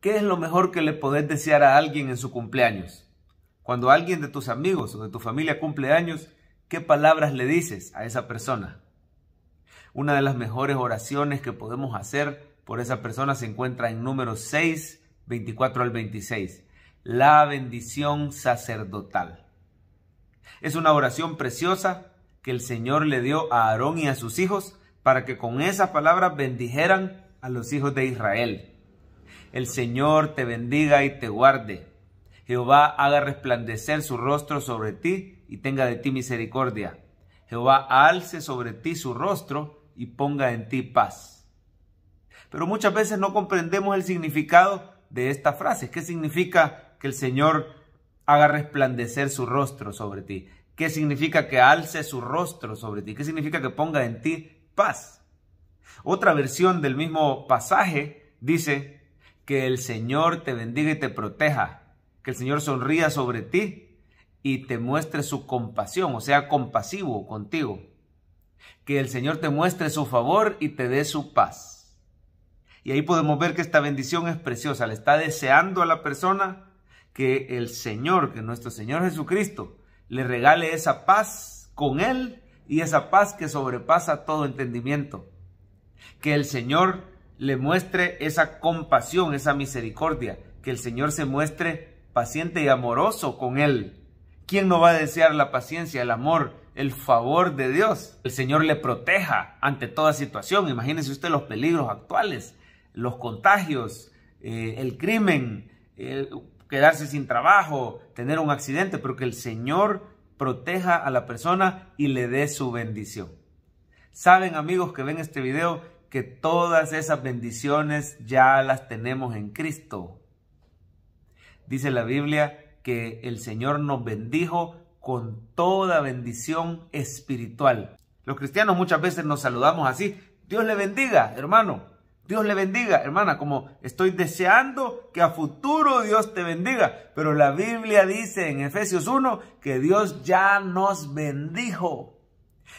¿Qué es lo mejor que le podés desear a alguien en su cumpleaños? Cuando alguien de tus amigos o de tu familia cumple años, ¿qué palabras le dices a esa persona? Una de las mejores oraciones que podemos hacer por esa persona se encuentra en número 6, 24 al 26. La bendición sacerdotal. Es una oración preciosa que el Señor le dio a Aarón y a sus hijos para que con esa palabra bendijeran a los hijos de Israel. El Señor te bendiga y te guarde. Jehová haga resplandecer su rostro sobre ti y tenga de ti misericordia. Jehová alce sobre ti su rostro y ponga en ti paz. Pero muchas veces no comprendemos el significado de esta frase. ¿Qué significa que el Señor haga resplandecer su rostro sobre ti? ¿Qué significa que alce su rostro sobre ti? ¿Qué significa que ponga en ti paz? Otra versión del mismo pasaje dice, que el Señor te bendiga y te proteja. Que el Señor sonría sobre ti y te muestre su compasión, o sea, compasivo contigo. Que el Señor te muestre su favor y te dé su paz. Y ahí podemos ver que esta bendición es preciosa. Le está deseando a la persona que el Señor, que nuestro Señor Jesucristo, le regale esa paz con Él y esa paz que sobrepasa todo entendimiento. Que el Señor le muestre esa compasión, esa misericordia, que el Señor se muestre paciente y amoroso con él. ¿Quién no va a desear la paciencia, el amor, el favor de Dios? El Señor le proteja ante toda situación. Imagínese usted los peligros actuales, los contagios, eh, el crimen, eh, quedarse sin trabajo, tener un accidente, pero que el Señor proteja a la persona y le dé su bendición. Saben amigos que ven este video que todas esas bendiciones ya las tenemos en Cristo. Dice la Biblia que el Señor nos bendijo con toda bendición espiritual. Los cristianos muchas veces nos saludamos así. Dios le bendiga, hermano. Dios le bendiga, hermana, como estoy deseando que a futuro Dios te bendiga. Pero la Biblia dice en Efesios 1 que Dios ya nos bendijo.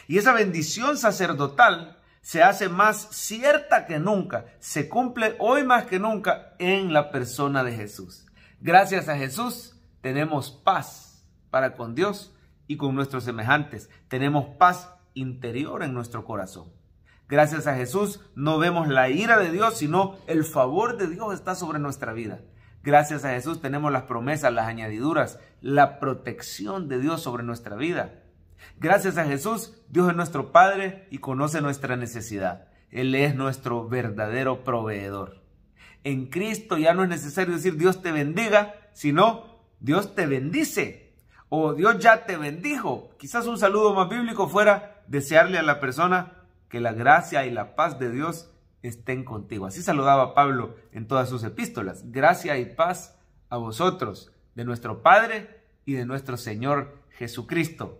Y esa bendición sacerdotal se hace más cierta que nunca, se cumple hoy más que nunca en la persona de Jesús. Gracias a Jesús tenemos paz para con Dios y con nuestros semejantes. Tenemos paz interior en nuestro corazón. Gracias a Jesús no vemos la ira de Dios, sino el favor de Dios está sobre nuestra vida. Gracias a Jesús tenemos las promesas, las añadiduras, la protección de Dios sobre nuestra vida. Gracias a Jesús, Dios es nuestro Padre y conoce nuestra necesidad. Él es nuestro verdadero proveedor. En Cristo ya no es necesario decir Dios te bendiga, sino Dios te bendice o Dios ya te bendijo. Quizás un saludo más bíblico fuera desearle a la persona que la gracia y la paz de Dios estén contigo. Así saludaba Pablo en todas sus epístolas. Gracia y paz a vosotros, de nuestro Padre y de nuestro Señor Jesucristo.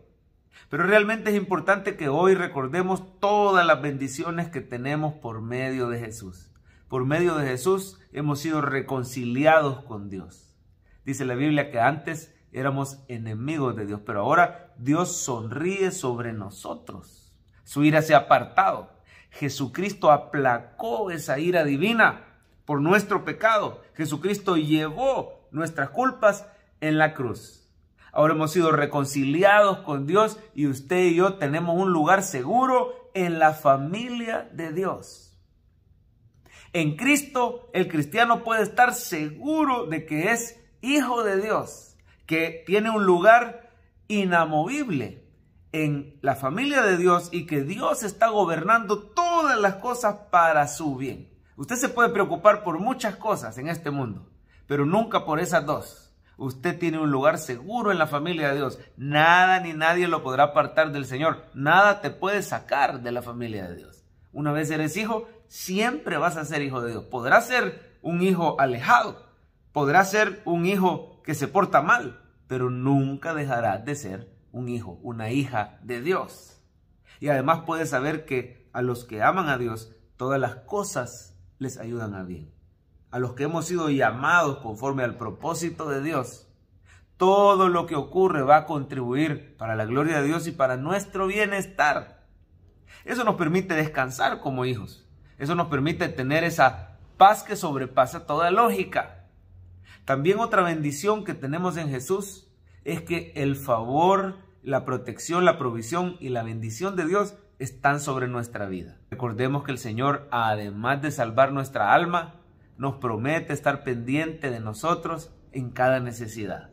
Pero realmente es importante que hoy recordemos todas las bendiciones que tenemos por medio de Jesús. Por medio de Jesús hemos sido reconciliados con Dios. Dice la Biblia que antes éramos enemigos de Dios, pero ahora Dios sonríe sobre nosotros. Su ira se ha apartado. Jesucristo aplacó esa ira divina por nuestro pecado. Jesucristo llevó nuestras culpas en la cruz. Ahora hemos sido reconciliados con Dios y usted y yo tenemos un lugar seguro en la familia de Dios. En Cristo, el cristiano puede estar seguro de que es hijo de Dios, que tiene un lugar inamovible en la familia de Dios y que Dios está gobernando todas las cosas para su bien. Usted se puede preocupar por muchas cosas en este mundo, pero nunca por esas dos. Usted tiene un lugar seguro en la familia de Dios. Nada ni nadie lo podrá apartar del Señor. Nada te puede sacar de la familia de Dios. Una vez eres hijo, siempre vas a ser hijo de Dios. Podrá ser un hijo alejado. podrá ser un hijo que se porta mal. Pero nunca dejará de ser un hijo, una hija de Dios. Y además puedes saber que a los que aman a Dios, todas las cosas les ayudan a bien a los que hemos sido llamados conforme al propósito de Dios, todo lo que ocurre va a contribuir para la gloria de Dios y para nuestro bienestar. Eso nos permite descansar como hijos. Eso nos permite tener esa paz que sobrepasa toda lógica. También otra bendición que tenemos en Jesús es que el favor, la protección, la provisión y la bendición de Dios están sobre nuestra vida. Recordemos que el Señor, además de salvar nuestra alma, nos promete estar pendiente de nosotros en cada necesidad.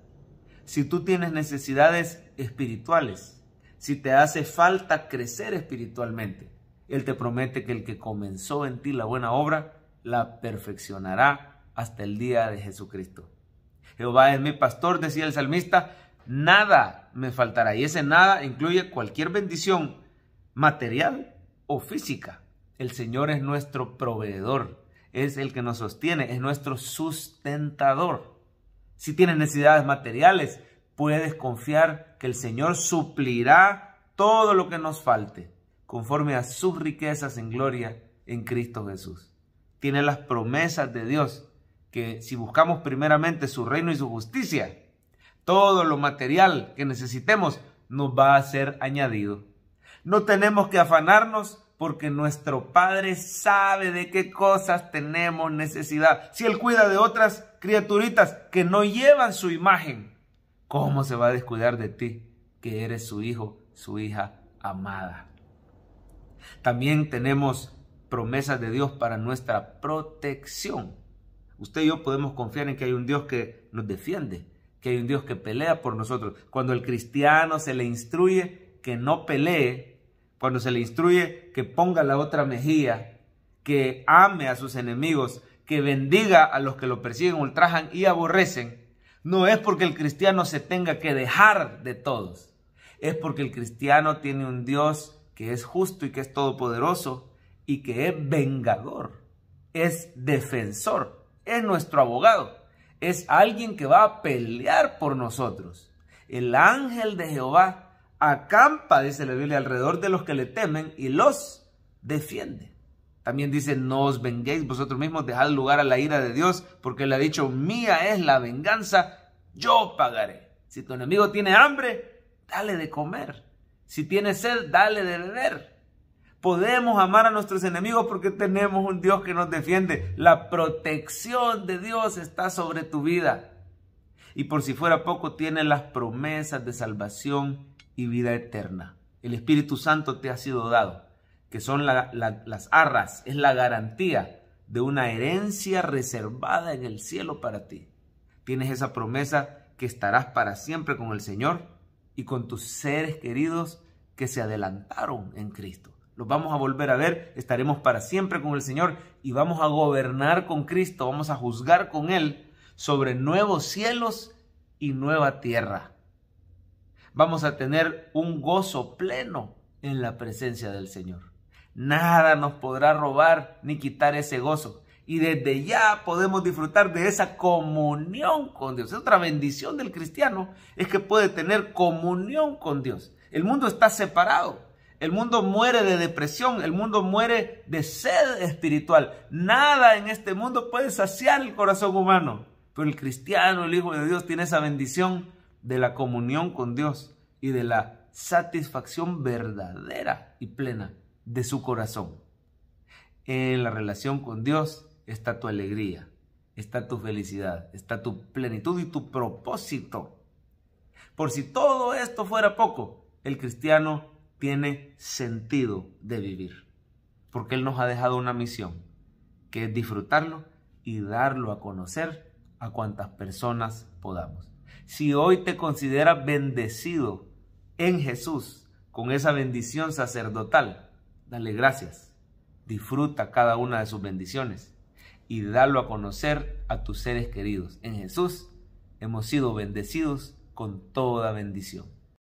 Si tú tienes necesidades espirituales, si te hace falta crecer espiritualmente, Él te promete que el que comenzó en ti la buena obra, la perfeccionará hasta el día de Jesucristo. Jehová es mi pastor, decía el salmista, nada me faltará. Y ese nada incluye cualquier bendición material o física. El Señor es nuestro proveedor es el que nos sostiene, es nuestro sustentador. Si tienes necesidades materiales, puedes confiar que el Señor suplirá todo lo que nos falte, conforme a sus riquezas en gloria en Cristo Jesús. Tiene las promesas de Dios, que si buscamos primeramente su reino y su justicia, todo lo material que necesitemos nos va a ser añadido. No tenemos que afanarnos porque nuestro Padre sabe de qué cosas tenemos necesidad. Si Él cuida de otras criaturitas que no llevan su imagen, ¿cómo se va a descuidar de ti, que eres su hijo, su hija amada? También tenemos promesas de Dios para nuestra protección. Usted y yo podemos confiar en que hay un Dios que nos defiende, que hay un Dios que pelea por nosotros. Cuando el cristiano se le instruye que no pelee, cuando se le instruye que ponga la otra mejilla, que ame a sus enemigos, que bendiga a los que lo persiguen, ultrajan y aborrecen, no es porque el cristiano se tenga que dejar de todos, es porque el cristiano tiene un Dios que es justo y que es todopoderoso y que es vengador, es defensor, es nuestro abogado, es alguien que va a pelear por nosotros. El ángel de Jehová acampa, dice la Biblia, alrededor de los que le temen y los defiende. También dice, no os venguéis vosotros mismos, dejad lugar a la ira de Dios, porque él ha dicho, mía es la venganza, yo pagaré. Si tu enemigo tiene hambre, dale de comer. Si tiene sed, dale de beber. Podemos amar a nuestros enemigos porque tenemos un Dios que nos defiende. La protección de Dios está sobre tu vida. Y por si fuera poco, tiene las promesas de salvación y vida eterna. El Espíritu Santo te ha sido dado, que son las arras, es la garantía de una herencia reservada en el cielo para ti. Tienes esa promesa que estarás para siempre con el Señor y con tus seres queridos que se adelantaron en Cristo. Los vamos a volver a ver, estaremos para siempre con el Señor y vamos a gobernar con Cristo, vamos a juzgar con Él sobre nuevos cielos y nueva tierra vamos a tener un gozo pleno en la presencia del Señor. Nada nos podrá robar ni quitar ese gozo. Y desde ya podemos disfrutar de esa comunión con Dios. otra bendición del cristiano es que puede tener comunión con Dios. El mundo está separado. El mundo muere de depresión, el mundo muere de sed espiritual. Nada en este mundo puede saciar el corazón humano. Pero el cristiano, el Hijo de Dios, tiene esa bendición de la comunión con Dios y de la satisfacción verdadera y plena de su corazón. En la relación con Dios está tu alegría, está tu felicidad, está tu plenitud y tu propósito. Por si todo esto fuera poco, el cristiano tiene sentido de vivir, porque Él nos ha dejado una misión, que es disfrutarlo y darlo a conocer a cuantas personas podamos. Si hoy te consideras bendecido en Jesús con esa bendición sacerdotal, dale gracias. Disfruta cada una de sus bendiciones y dalo a conocer a tus seres queridos. En Jesús hemos sido bendecidos con toda bendición.